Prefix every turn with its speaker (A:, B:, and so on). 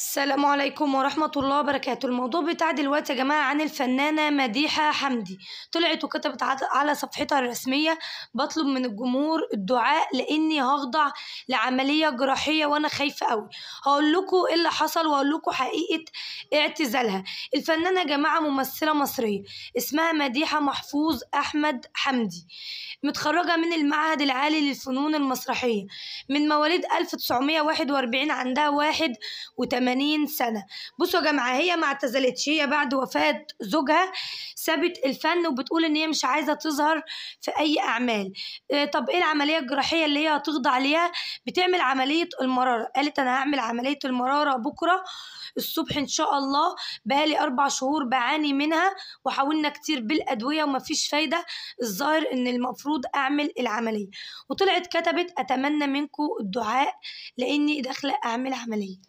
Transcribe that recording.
A: السلام عليكم ورحمة الله وبركاته الموضوع بتاع دلوقتي يا جماعة عن الفنانة مديحة حمدي طلعت وكتبت على صفحتها الرسمية بطلب من الجمهور الدعاء لأني هخضع لعملية جراحية وأنا خايفة أوي هقول لكم إيه اللي حصل وهقول لكم حقيقة اعتزالها الفنانة يا جماعة ممثلة مصرية اسمها مديحة محفوظ أحمد حمدي متخرجة من المعهد العالي للفنون المسرحية من مواليد 1941 عندها واحد وتمانين 80 سنة بصوا يا جماعة هي ما اعتزلتش هي بعد وفاة زوجها سابت الفن وبتقول إن هي مش عايزة تظهر في أي أعمال آه، طب إيه العملية الجراحية اللي هي هتخضع ليها بتعمل عملية المرارة قالت أنا هعمل عملية المرارة بكرة الصبح إن شاء الله بقالي أربع شهور بعاني منها وحاولنا كتير بالأدوية ومفيش فايدة الظاهر إن المفروض أعمل العملية وطلعت كتبت أتمنى منكم الدعاء لأني داخلة أعمل عملية